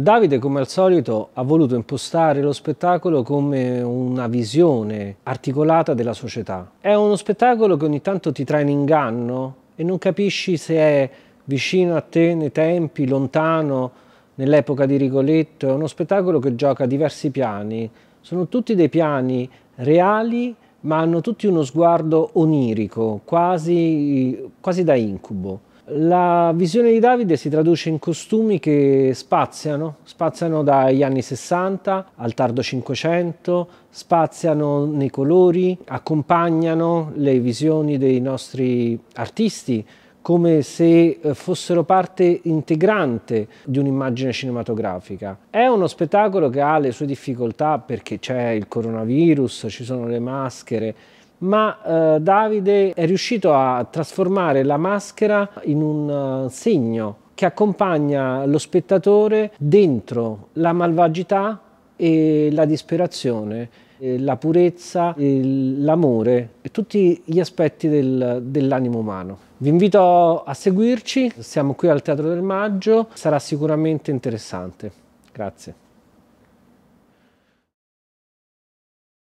Davide, come al solito, ha voluto impostare lo spettacolo come una visione articolata della società. È uno spettacolo che ogni tanto ti trae in inganno e non capisci se è vicino a te nei tempi, lontano, nell'epoca di Rigoletto. È uno spettacolo che gioca a diversi piani. Sono tutti dei piani reali, ma hanno tutti uno sguardo onirico, quasi, quasi da incubo. La visione di Davide si traduce in costumi che spaziano, spaziano dagli anni 60 al tardo 500, spaziano nei colori, accompagnano le visioni dei nostri artisti come se eh, fossero parte integrante di un'immagine cinematografica. È uno spettacolo che ha le sue difficoltà perché c'è il coronavirus, ci sono le maschere, ma eh, Davide è riuscito a trasformare la maschera in un uh, segno che accompagna lo spettatore dentro la malvagità e la disperazione, e la purezza, l'amore e tutti gli aspetti del, dell'animo umano. Vi invito a seguirci, siamo qui al Teatro del Maggio, sarà sicuramente interessante. Grazie.